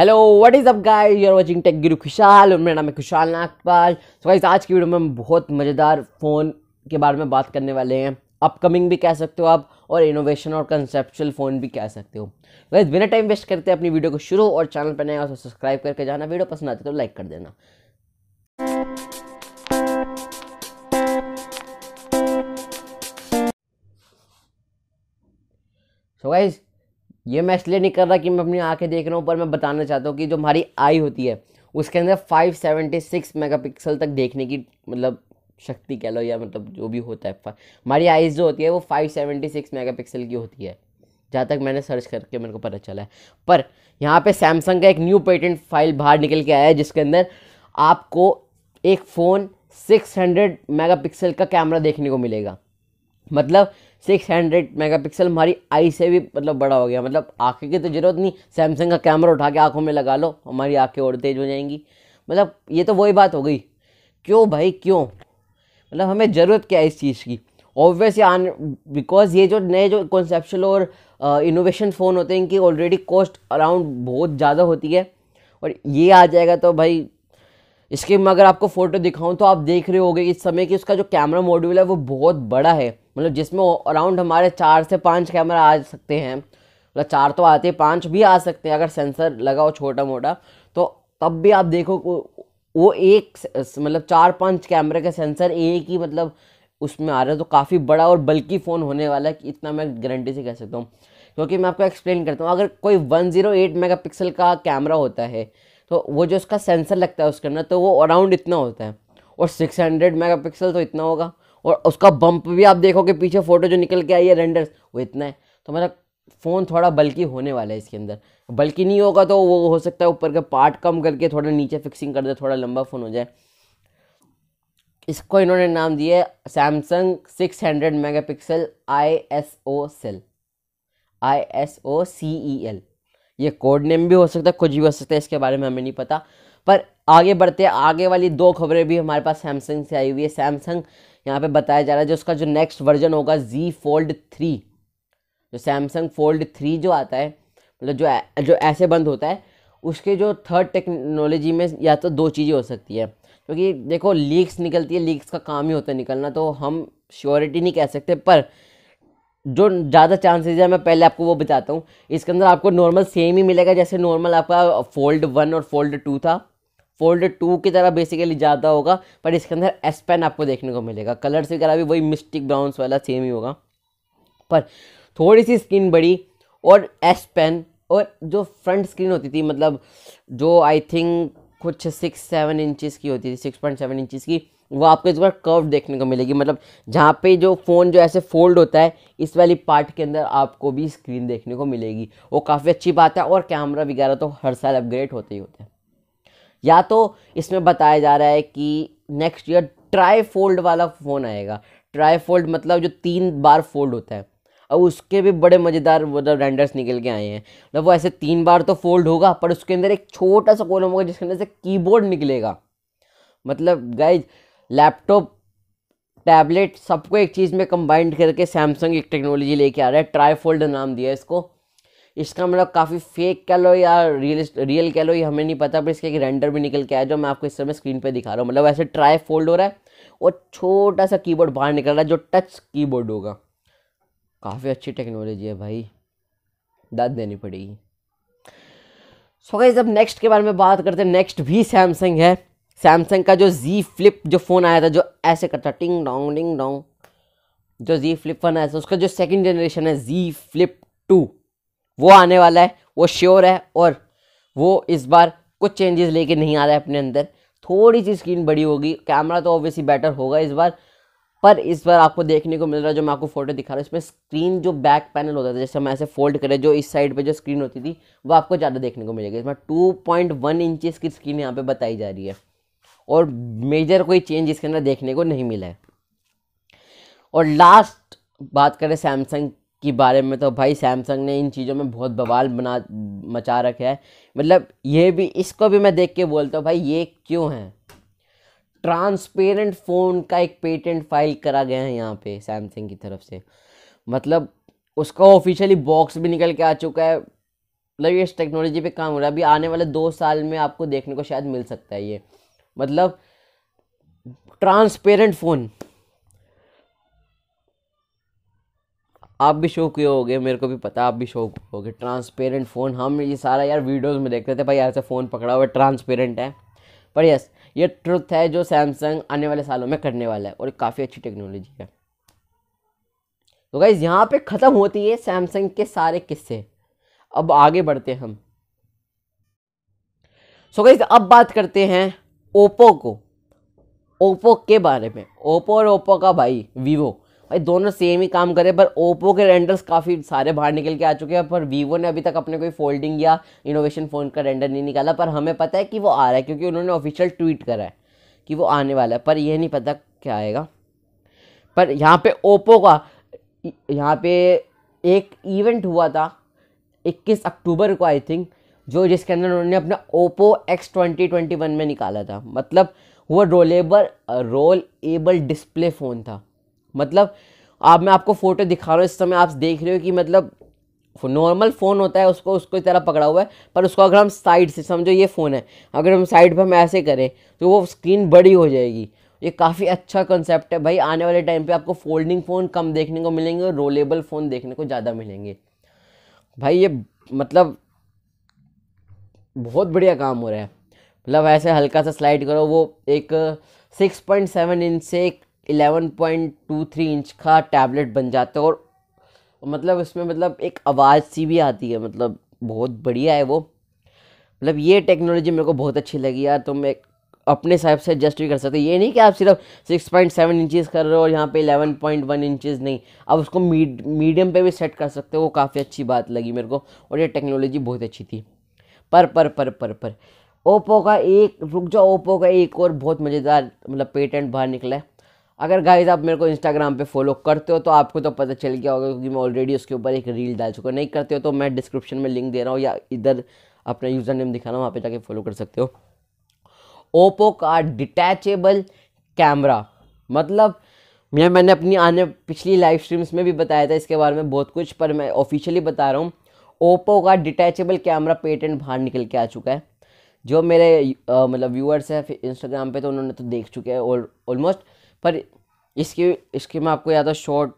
hello what is up guys you are watching tech Guru Khushhal मेरा नाम है खुशहाल नागपाल सो गाइस आज की वीडियो में हम बहुत मज़ेदार फ़ोन के बारे में बात करने वाले हैं अपकमिंग भी कह सकते हो आप और इनोवेशन और कंसेप्चुअल फ़ोन भी कह सकते हो गाइस बिना टाइम वेस्ट करते अपनी वीडियो को शुरू और चैनल पर नया तो सब्सक्राइब करके जाना वीडियो पसंद आती तो लाइक कर देना सो so ये मैं इसलिए नहीं कर रहा कि मैं अपनी आंखें देख रहा हूँ पर मैं बताना चाहता हूँ कि जो हमारी आई होती है उसके अंदर 576 मेगापिक्सल तक देखने की मतलब शक्ति कह लो या मतलब जो भी होता है हमारी आईज जो होती है वो 576 मेगापिक्सल की होती है जहाँ तक मैंने सर्च करके मेरे को पता चला है पर यहाँ पे सैमसंग का एक न्यू पेटेंट फाइल बाहर निकल के आया है जिसके अंदर आपको एक फ़ोन 600 मेगापिक्सल का कैमरा देखने को मिलेगा मतलब सिक्स हंड्रेड मेगा पिक्सल हमारी आई से भी मतलब बड़ा हो गया मतलब आँखें की तो ज़रूरत नहीं सैमसंग का कैमरा उठा के आँखों में लगा लो हमारी आँखें और तेज़ हो जाएंगी मतलब ये तो वही बात हो गई क्यों भाई क्यों मतलब हमें ज़रूरत क्या है इस चीज़ की ऑब्वियस आने बिकॉज ये जो नए जो कॉन्सेप्शल और इनोवेशन फ़ोन होते हैं इनकी ऑलरेडी कॉस्ट अराउंड बहुत ज़्यादा होती है और ये आ जाएगा तो भाई इसके मैं अगर आपको फ़ोटो दिखाऊं तो आप देख रहे होगे इस समय कि उसका जो कैमरा मॉड्यूल है वो बहुत बड़ा है मतलब जिसमें अराउंड हमारे चार से पाँच कैमरा आ सकते हैं मतलब चार तो आते पाँच भी आ सकते हैं अगर सेंसर लगा हो छोटा मोटा तो तब भी आप देखो वो एक मतलब चार पाँच कैमरे का सेंसर एक ही मतलब उसमें आ रहा है तो काफ़ी बड़ा और बल्कि फ़ोन होने वाला है कि इतना मैं गारंटी से कह सकता हूँ क्योंकि मैं आपको एक्सप्लेन करता हूँ अगर कोई 108 मेगापिक्सल का कैमरा होता है तो वो जो उसका सेंसर लगता है उसके अंदर तो वो अराउंड इतना होता है और 600 मेगापिक्सल तो इतना होगा और उसका बम्प भी आप देखोगे पीछे फ़ोटो जो निकल के आई है रेंडर वो इतना है तो मेरा फ़ोन थोड़ा बल्कि होने वाला है इसके अंदर बल्कि नहीं होगा तो वो हो सकता है ऊपर का पार्ट कम करके थोड़ा नीचे फिक्सिंग कर दे थोड़ा लंबा फ़ोन हो जाए इसको इन्होंने नाम दिया है Samsung six hundred megapixel I S O cell I S O C E L ये कोड नेम भी हो सकता है कुछ भी हो सकता है इसके बारे में हमें नहीं पता पर आगे बढ़ते आगे वाली दो खबरें भी हमारे पास सैमसंग से आई हुई है सैमसंग यहाँ पे बताया जा रहा है जो उसका जो नेक्स्ट वर्जन होगा जी फोल्ड थ्री जो सैमसंग फोल्ड थ्री जो आता है मतलब जो जो ऐसे बंद होता है उसके जो थर्ड टेक्नोलॉजी में या तो दो चीज़ें हो सकती है क्योंकि तो देखो लीक्स निकलती है लीक्स का काम ही होता है निकलना तो हम श्योरिटी नहीं कह सकते पर जो ज़्यादा चांसेस है मैं पहले आपको वो बताता हूँ इसके अंदर आपको नॉर्मल सेम ही मिलेगा जैसे नॉर्मल आपका फोल्ड वन और फोल्ड टू था फोल्ड टू की तरह बेसिकली ज़्यादा होगा पर इसके अंदर एस पेन आपको देखने को मिलेगा कलर्स वगैरह भी वही मिस्टिक ब्राउन्स वाला सेम ही होगा पर थोड़ी सी स्क्रीन बड़ी और एस पेन और जो फ्रंट स्क्रीन होती थी मतलब जो आई थिंक कुछ सिक्स सेवन इंचज़ की होती थी सिक्स पॉइंट सेवन इंचज़ की वो आपको इस बार कर्व देखने को मिलेगी मतलब जहाँ पे जो फ़ोन जो ऐसे फोल्ड होता है इस वाली पार्ट के अंदर आपको भी स्क्रीन देखने को मिलेगी वो काफ़ी अच्छी बात है और कैमरा वगैरह तो हर साल अपग्रेड होते ही होते हैं या तो इसमें बताया जा रहा है कि नेक्स्ट ईयर ट्राई फोल्ड वाला फ़ोन आएगा ट्राई फोल्ड मतलब जो तीन बार फोल्ड होता है अब उसके भी बड़े मज़ेदार मतलब रेंडर्स निकल के आए हैं मतलब वो ऐसे तीन बार तो फोल्ड होगा पर उसके अंदर एक छोटा सा कॉलम होगा जिसके अंदर से कीबोर्ड निकलेगा मतलब गाइज लैपटॉप टैबलेट सबको एक चीज़ में कंबाइंड करके सैमसंग एक टेक्नोलॉजी लेके आ रहा है ट्राई फोल्ड नाम दिया इसको इसका मतलब काफ़ी फेक कह लो या रियल रियल कह लो ये हमें नहीं पता पर इसके एक रेंडर भी निकल के आया जो मैं आपको इस समय स्क्रीन पे दिखा रहा हूँ मतलब ऐसे ट्राई फोल्ड हो रहा है और छोटा सा कीबोर्ड बाहर निकल रहा है जो टच कीबोर्ड होगा काफ़ी अच्छी टेक्नोलॉजी है भाई दाद देनी पड़ेगी सो गाइज अब नेक्स्ट के बारे में बात करते हैं नेक्स्ट भी सैमसंग है सैमसंग का जो जी फ्लिप जो फ़ोन आया था जो ऐसे करता टिंग डोंग डिंग डोंग जो जी फ्लिप फोन आया था उसका जो सेकेंड जनरेशन है जी फ्लिप टू वो आने वाला है वो श्योर है और वो इस बार कुछ चेंजेस लेके नहीं आ रहा है अपने अंदर थोड़ी सी स्क्रीन बड़ी होगी कैमरा तो ऑब्वियसली बेटर होगा इस बार पर इस बार आपको देखने को मिल रहा है जो मैं आपको फोटो दिखा रहा हूँ इसमें स्क्रीन जो बैक पैनल होता था जैसे हम ऐसे फोल्ड करें जो इस साइड पे जो स्क्रीन होती थी वो आपको ज़्यादा देखने को मिलेगी इसमें टू पॉइंट वन इंचज़ की स्क्रीन यहाँ पे बताई जा रही है और मेजर कोई चेंज इसके अंदर देखने को नहीं मिला है और लास्ट बात करें सैमसंग के बारे में तो भाई सैमसंग ने इन चीज़ों में बहुत बवाल बना मचा रखा है मतलब ये भी इसको भी मैं देख के बोलता हूँ भाई ये क्यों है ट्रांसपेरेंट फ़ोन का एक पेटेंट फाइल करा गया है यहाँ पे सैमसंग की तरफ से मतलब उसका ऑफिशियली बॉक्स भी निकल के आ चुका है मतलब ये इस टेक्नोलॉजी पे काम हो रहा है अभी आने वाले दो साल में आपको देखने को शायद मिल सकता है ये मतलब ट्रांसपेरेंट फ़ोन आप भी शौक हुए हो मेरे को भी पता आप भी शौक हो गए ट्रांसपेरेंट फ़ोन हम ये सारा यार वीडियोस में देखते थे भाई ऐसे फ़ोन पकड़ा हुआ ट्रांसपेरेंट है पर यस ये ट्रुथ है जो सैमसंग आने वाले सालों में करने वाला है और काफ़ी अच्छी टेक्नोलॉजी है तो भाई यहाँ पे ख़त्म होती है सैमसंग के सारे किस्से अब आगे बढ़ते हम सो so अब बात करते हैं ओप्पो को ओप्पो के बारे में ओप्पो और ओप्पो का भाई वीवो भाई दोनों सेम ही काम करे पर ओप्पो के रेंडर्स काफ़ी सारे बाहर निकल के आ चुके हैं पर वीवो ने अभी तक अपने कोई फोल्डिंग या इनोवेशन फ़ोन का रेंडर नहीं निकाला पर हमें पता है कि वो आ रहा है क्योंकि उन्होंने ऑफिशियल ट्वीट करा है कि वो आने वाला है पर यह नहीं पता क्या आएगा पर यहाँ पे ओप्पो का यहाँ पे एक इवेंट हुआ था 21 अक्टूबर को आई थिंक जो जिसके अंदर उन्होंने अपना Oppo X twenty twenty one में निकाला था मतलब वो rollable roll able display phone था मतलब आप मैं आपको फ़ोटो दिखा रहा हूँ इस समय आप देख रहे हो कि मतलब नॉर्मल फ़ोन होता है उसको उसको इस तरह पकड़ा हुआ है पर उसको अगर हम साइड से समझो ये फ़ोन है अगर हम साइड पर हम ऐसे करें तो वो स्क्रीन बड़ी हो जाएगी ये काफ़ी अच्छा कंसेप्ट है भाई आने वाले टाइम पे आपको फोल्डिंग फ़ोन कम देखने को मिलेंगे और रोलेबल फ़ोन देखने को ज़्यादा मिलेंगे भाई ये मतलब बहुत बढ़िया काम हो रहा है मतलब ऐसे हल्का सा स्लाइड करो वो एक सिक्स पॉइंट सेवन इंच से एक 11.23 इंच का टैबलेट बन जाता है और मतलब उसमें मतलब एक आवाज़ सी भी आती है मतलब बहुत बढ़िया है वो मतलब ये टेक्नोलॉजी मेरे को बहुत अच्छी लगी यार तो मैं अपने हिसाब से एडजस्ट भी कर सकते ये नहीं कि आप सिर्फ सिक्स पॉइंट सेवन इंचज़ कर रहे हो और यहाँ पे वन इंचज़ नहीं अब उसको मीड मीडियम पे भी सेट कर सकते हो वो काफ़ी अच्छी बात लगी मेरे को और ये टेक्नोलॉजी बहुत अच्छी थी पर पर पर पर पर ओप्पो का एक रुक जाओ ओप्पो का एक और बहुत मज़ेदार मतलब पेटेंट बाहर निकला है अगर गाइज आप मेरे को इंस्टाग्राम पे फॉलो करते हो तो आपको तो पता चल गया होगा क्योंकि मैं ऑलरेडी उसके ऊपर एक रील डाल चुका नहीं करते हो तो मैं डिस्क्रिप्शन में लिंक दे रहा हूँ या इधर अपना यूज़र नेम दिखाना वहाँ पे जाके फॉलो कर सकते हो ओप्पो का डिटैचेबल कैमरा मतलब मैं मैंने अपनी आने पिछली लाइव स्ट्रीम्स में भी बताया था इसके बारे में बहुत कुछ पर मैं ऑफिशियली बता रहा हूँ ओप्पो का डिटैचेबल कैमरा पेटेंट बाहर निकल के आ चुका है जो मेरे मतलब व्यूअर्स हैं इंस्टाग्राम पे तो उन्होंने तो देख चुके हैं ऑलमोस्ट पर इसकी इसकी मैं आपको याद हो शॉर्ट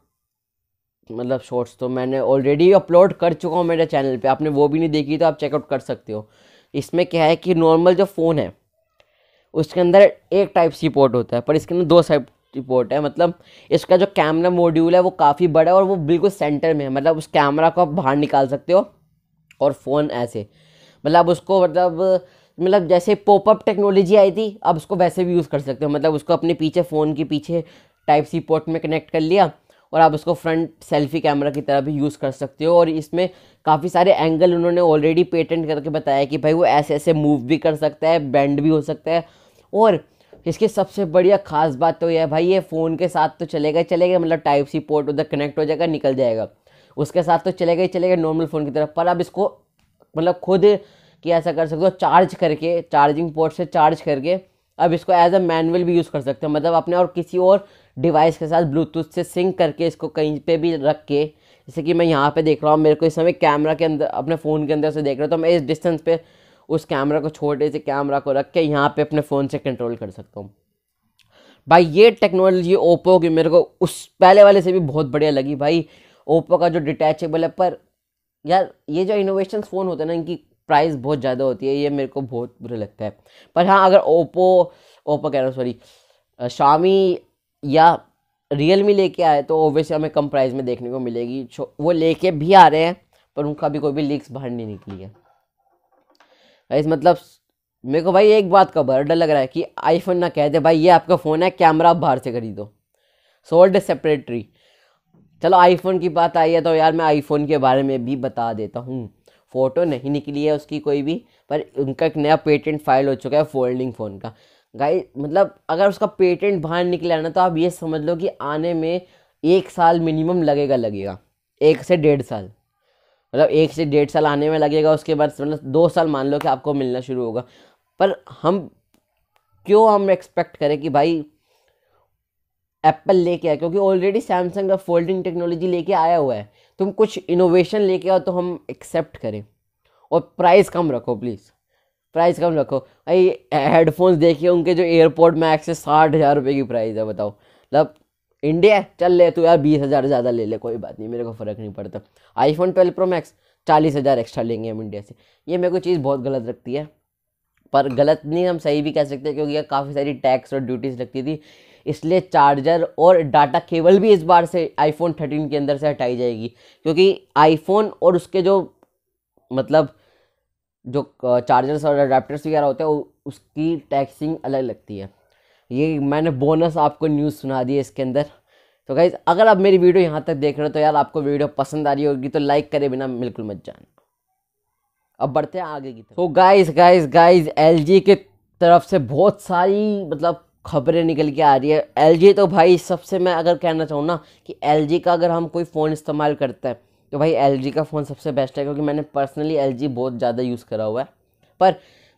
मतलब शॉर्ट्स तो मैंने ऑलरेडी अपलोड कर चुका हूँ मेरे चैनल पे आपने वो भी नहीं देखी तो आप चेकआउट कर सकते हो इसमें क्या है कि नॉर्मल जो फ़ोन है उसके अंदर एक टाइप सी पोर्ट होता है पर इसके अंदर दो टाइप पोर्ट है मतलब इसका जो कैमरा मॉड्यूल है वो काफ़ी बड़ा है और वो बिल्कुल सेंटर में है मतलब उस कैमरा को आप बाहर निकाल सकते हो और फ़ोन ऐसे मतलब उसको मतलब मतलब जैसे पॉपअप टेक्नोलॉजी आई थी अब उसको वैसे भी यूज़ कर सकते हो मतलब उसको अपने पीछे फ़ोन के पीछे टाइप सी पोर्ट में कनेक्ट कर लिया और आप उसको फ्रंट सेल्फी कैमरा की तरह भी यूज़ कर सकते हो और इसमें काफ़ी सारे एंगल उन्होंने ऑलरेडी पेटेंट करके बताया कि भाई वो ऐसे ऐसे मूव भी कर सकता है बैंड भी हो सकता है और इसकी सबसे बढ़िया खास बात तो यह है भाई ये फ़ोन के साथ तो चलेगा चलेगा मतलब टाइप सी पोर्ट उधर कनेक्ट हो जाएगा निकल जाएगा उसके साथ तो चलेगा ही चलेगा नॉर्मल फ़ोन की तरफ पर अब इसको मतलब खुद कि ऐसा कर सकते हो चार्ज करके चार्जिंग पोर्ट से चार्ज करके अब इसको एज अ मैनुअल भी यूज़ कर सकते हो मतलब अपने और किसी और डिवाइस के साथ ब्लूटूथ से सिंक करके इसको कहीं पे भी रख के जैसे कि मैं यहाँ पे देख रहा हूँ मेरे को इस समय कैमरा के अंदर अपने फ़ोन के अंदर से देख रहा हूँ तो मैं इस डिस्टेंस पे उस कैमरा को छोटे से कैमरा को रख के यहाँ पे अपने फ़ोन से कंट्रोल कर सकता हूँ भाई ये टेक्नोलॉजी ओप्पो की मेरे को उस पहले वाले से भी बहुत बढ़िया लगी भाई ओप्पो का जो डिटैचेबल है पर यार ये जो इनोवेशन फ़ोन होते हैं ना इनकी प्राइस बहुत ज़्यादा होती है ये मेरे को बहुत बुरा लगता है पर हाँ अगर ओप्पो ओप्पो कह रहा हूँ सॉरी शामी या रियल मी लेके आए तो ओबियसली हमें कम प्राइस में देखने को मिलेगी वो लेके भी आ रहे हैं पर उनका भी कोई भी लीक्स बाहर नहीं निकली है इस मतलब मेरे को भाई एक बात का बड़ा डर लग रहा है कि आईफोन ना कह दे भाई ये आपका फ़ोन है कैमरा आप बाहर से खरीदो सोल्ड सेपरेटरी चलो आईफोन की बात आई है तो यार मैं आईफोन के बारे में भी बता देता हूँ फ़ोटो नहीं निकली है उसकी कोई भी पर उनका एक नया पेटेंट फाइल हो चुका है फोल्डिंग फ़ोन का गाइस मतलब अगर उसका पेटेंट बाहर निकला ना तो आप ये समझ लो कि आने में एक साल मिनिमम लगेगा लगेगा एक से डेढ़ साल मतलब एक से डेढ़ साल आने में लगेगा उसके बाद मतलब दो साल मान लो कि आपको मिलना शुरू होगा पर हम क्यों हम एक्सपेक्ट करें कि भाई एप्पल लेके आया क्योंकि ऑलरेडी सैमसंग का फोल्डिंग टेक्नोलॉजी लेके आया हुआ है तुम कुछ इनोवेशन लेके आओ तो हम एक्सेप्ट करें और प्राइस कम रखो प्लीज़ प्राइस कम रखो भाई हेडफोन्स देखिए उनके जो एयरपोर्ट मैक्स से साठ हज़ार रुपये की प्राइस है बताओ मतलब इंडिया चल ले तो यार बीस हज़ार ज़्यादा ले ले कोई बात नहीं मेरे को फ़र्क नहीं पड़ता आईफोन ट्वेल्व प्रो मैक्स चालीस हज़ार एक्स्ट्रा लेंगे हम इंडिया से ये मेरे को चीज़ बहुत गलत लगती है पर गलत नहीं हम सही भी कह सकते क्योंकि यार काफ़ी सारी टैक्स और ड्यूटीज़ लगती थी इसलिए चार्जर और डाटा केबल भी इस बार से आईफोन थर्टीन के अंदर से हटाई जाएगी क्योंकि आईफोन और उसके जो मतलब जो चार्जर्स और अडाप्टर्स वगैरह होते हैं उसकी टैक्सिंग अलग लगती है ये मैंने बोनस आपको न्यूज़ सुना दी है इसके अंदर तो गाइज़ अगर आप मेरी वीडियो यहाँ तक देख रहे हो तो यार आपको वीडियो पसंद आ रही होगी तो लाइक करे बिना बिल्कुल मत जाना अब बढ़ते हैं आगे की तरफ तो गाइज गाइज गाइज एल के तरफ से बहुत सारी मतलब खबरें निकल के आ रही है एल तो भाई सबसे मैं अगर कहना चाहूँ ना कि एल का अगर हम कोई फ़ोन इस्तेमाल करते हैं तो भाई एल का फ़ोन सबसे बेस्ट है क्योंकि मैंने पर्सनली एल बहुत ज़्यादा यूज़ करा हुआ है पर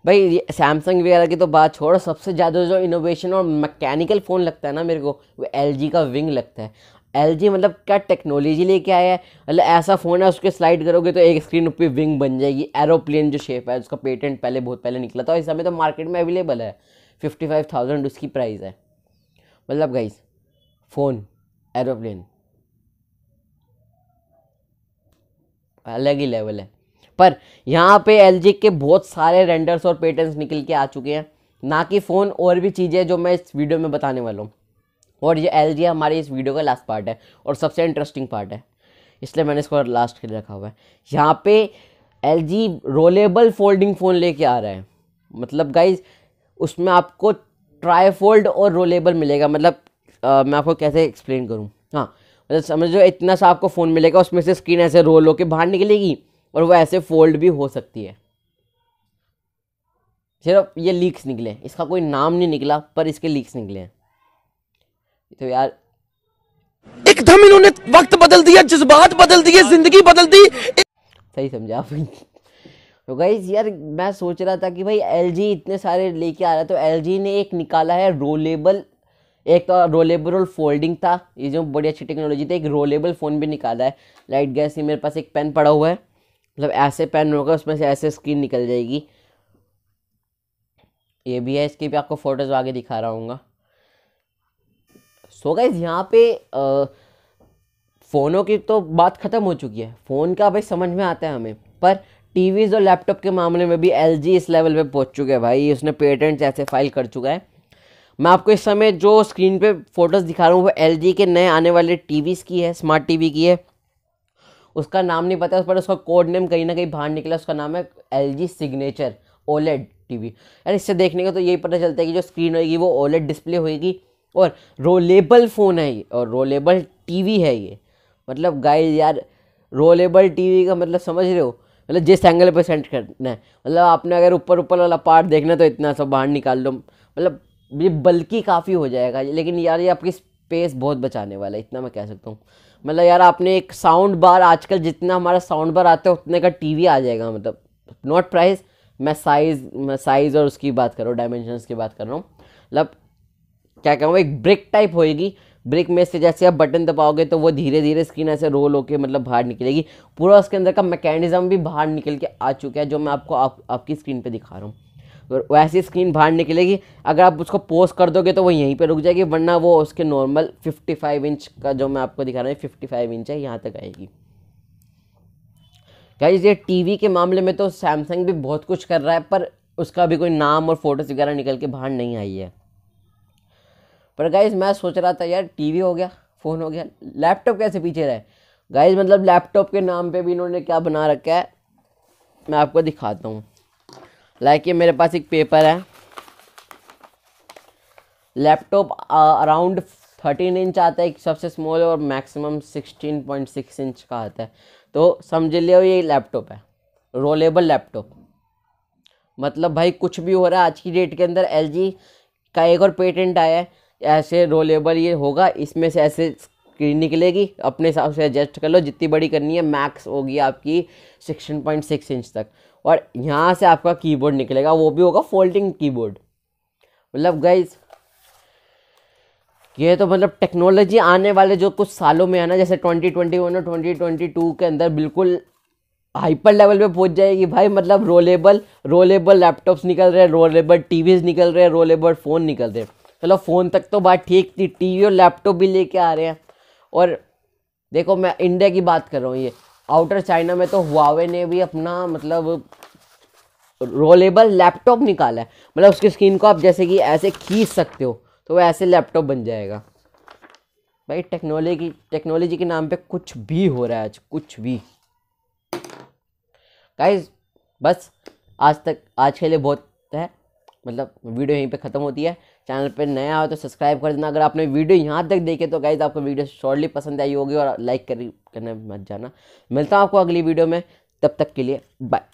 भाई सैमसंग वगैरह की तो बात छोड़ो सबसे ज़्यादा जो इनोवेशन और मैकेनिकल फ़ोन लगता है ना मेरे को वो एल का विंग लगता है एल मतलब क्या टेक्नोलॉजी लेके आया है मतलब ऐसा फ़ोन है उसके स्लाइड करोगे तो एक स्क्रीन ऊपर विंग बन जाएगी एरोप्लेन जो शेप है उसका पेटेंट पहले बहुत पहले निकला था और इस समय तो मार्केट में अवेलेबल है फिफ्टी फाइव थाउजेंड उसकी प्राइस है मतलब गाइस फ़ोन एरोप्लेन अलग ही लेवल है पर यहाँ पे एल के बहुत सारे रेंडर्स और पेटेंट्स निकल के आ चुके हैं ना कि फ़ोन और भी चीज़ें जो मैं इस वीडियो में बताने वाला हूँ और ये एल जी हमारे इस वीडियो का लास्ट पार्ट है और सबसे इंटरेस्टिंग पार्ट है इसलिए मैंने इसको लास्ट के लिए रखा हुआ है यहाँ पे L G rollable folding phone लेके आ रहा है मतलब गाइज उसमें आपको ट्राईफोल्ड और रोलेबल मिलेगा मतलब आ, मैं आपको कैसे एक्सप्लेन करूँ हाँ मतलब समझो इतना सा आपको फ़ोन मिलेगा उसमें से स्क्रीन ऐसे रोल होकर बाहर निकलेगी और वो ऐसे फोल्ड भी हो सकती है सिर्फ ये लीक्स निकले इसका कोई नाम नहीं निकला पर इसके लीक्स निकले हैं तो यार एकदम इन्होंने वक्त बदल दिया जज्बात बदल दिए जिंदगी बदल दी सही समझा आप तो गाइज़ यार मैं सोच रहा था कि भाई एल इतने सारे लेके आ रहा है तो एल ने एक निकाला है रोलेबल एक तो रोलेबल और फोल्डिंग था ये जो बड़ी अच्छी टेक्नोलॉजी थी एक रोलेबल फ़ोन भी निकाला है लाइट गैस ही मेरे पास एक पेन पड़ा हुआ है मतलब ऐसे पेन होगा उसमें से ऐसे स्क्रीन निकल जाएगी ये भी है इसकी भी आपको फ़ोटोज़ आगे दिखा रहा हूँ सो गाइज यहाँ पे आ, फ़ोनों की तो बात ख़त्म हो चुकी है फ़ोन का भाई समझ में आता है हमें पर टीवीज़ और लैपटॉप के मामले में भी एल इस लेवल पे पहुंच चुके हैं भाई उसने पेटेंट्स ऐसे फाइल कर चुका है मैं आपको इस समय जो स्क्रीन पे फोटोज़ दिखा रहा हूँ वो एल के नए आने वाले टी की है स्मार्ट टी की है उसका नाम नहीं पता उस पर उसका कोड नेम कहीं ना कहीं बाहर निकला उसका नाम है एल सिग्नेचर ओलेड टीवी यार इससे देखने का तो यही पता चलता है कि जो स्क्रीन होगी वो ओलेड डिस्प्ले होगी और रोलेबल फ़ोन है ये और रोलेबल टीवी है ये मतलब गाइस यार रोलेबल टीवी का मतलब समझ रहे हो मतलब जिस एंगल पे सेंट करना है मतलब आपने अगर ऊपर ऊपर वाला पार्ट देखना तो इतना सब बाहर निकाल लो मतलब ये बल्कि काफ़ी हो जाएगा लेकिन यार ये आपकी स्पेस बहुत बचाने वाला है इतना मैं कह सकता हूँ मतलब यार आपने एक साउंड बार आजकल जितना हमारा साउंड बार आता है उतने का टीवी आ जाएगा मतलब नॉट प्राइस मैं साइज़ मैं साइज़ और उसकी बात कर रहा हूँ डायमेंशंस की बात कर रहा हूँ मतलब क्या कहूँ एक ब्रिक टाइप होएगी ब्रेक में से जैसे आप बटन दबाओगे तो वो धीरे धीरे स्क्रीन ऐसे रोल होकर मतलब बाहर निकलेगी पूरा उसके अंदर का मैकेनिजम भी बाहर निकल के आ चुका है जो मैं आपको आप, आपकी स्क्रीन पर दिखा रहा हूँ वैसी स्क्रीन बाहर निकलेगी अगर आप उसको पोज कर दोगे तो वो यहीं पर रुक जाएगी वरना वो उसके नॉर्मल फिफ्टी इंच का जो मैं आपको दिखा रहा हूँ फाइव इंच है यहाँ तक आएगी क्या ये टीवी के मामले में तो सैमसंग भी बहुत कुछ कर रहा है पर उसका भी कोई नाम और फोटोज़ वगैरह निकल के बाहर नहीं आई है पर गाइज मैं सोच रहा था यार टीवी हो गया फ़ोन हो गया लैपटॉप कैसे पीछे रहे गाइज मतलब लैपटॉप के नाम पे भी इन्होंने क्या बना रखा है मैं आपको दिखाता हूँ लाइक ये मेरे पास एक पेपर है लैपटॉप अराउंड थर्टीन इंच आता है एक सबसे स्मॉल और maximum sixteen point six inch का आता है तो समझ लियो ये लैपटॉप है रोलेबल लैपटॉप मतलब भाई कुछ भी हो रहा है आज की डेट के अंदर एल का एक और पेटेंट आया है ऐसे रोलेबल ये होगा इसमें से ऐसे स्क्रीन निकलेगी अपने हिसाब से एडजस्ट कर लो जितनी बड़ी करनी है मैक्स होगी आपकी सिक्सटीन पॉइंट सिक्स इंच तक और यहाँ से आपका कीबोर्ड निकलेगा वो भी होगा फोल्डिंग कीबोर्ड मतलब गाइज ये तो मतलब टेक्नोलॉजी आने वाले जो कुछ सालों में है ना जैसे ट्वेंटी ट्वेंटी वन और ट्वेंटी ट्वेंटी टू के अंदर बिल्कुल हाइपर लेवल पे पहुंच जाएगी भाई मतलब रोलेबल रोलेबल लैपटॉप्स निकल रहे हैं रोलेबल टीवीज निकल रहे हैं रोलेबल फ़ोन निकल रहे हैं चलो फ़ोन तक तो बात ठीक थी टीवी और लैपटॉप भी लेके आ रहे हैं और देखो मैं इंडिया की बात कर रहा हूँ ये आउटर चाइना में तो हुआवे ने भी अपना मतलब रोलेबल लैपटॉप निकाला है मतलब उसकी स्क्रीन को आप जैसे कि ऐसे खींच सकते हो तो वह ऐसे लैपटॉप बन जाएगा भाई टेक्नोलॉजी टेक्नोलॉजी के नाम पे कुछ भी हो रहा है आज कुछ भी गाइस बस आज तक आज के लिए बहुत है मतलब वीडियो यहीं पे ख़त्म होती है चैनल पर नया हो तो सब्सक्राइब कर देना अगर आपने वीडियो यहाँ तक देखे तो गाइज आपको वीडियो शॉर्टली पसंद आई होगी और लाइक करना मत जाना मिलता हूँ आपको अगली वीडियो में तब तक के लिए बाय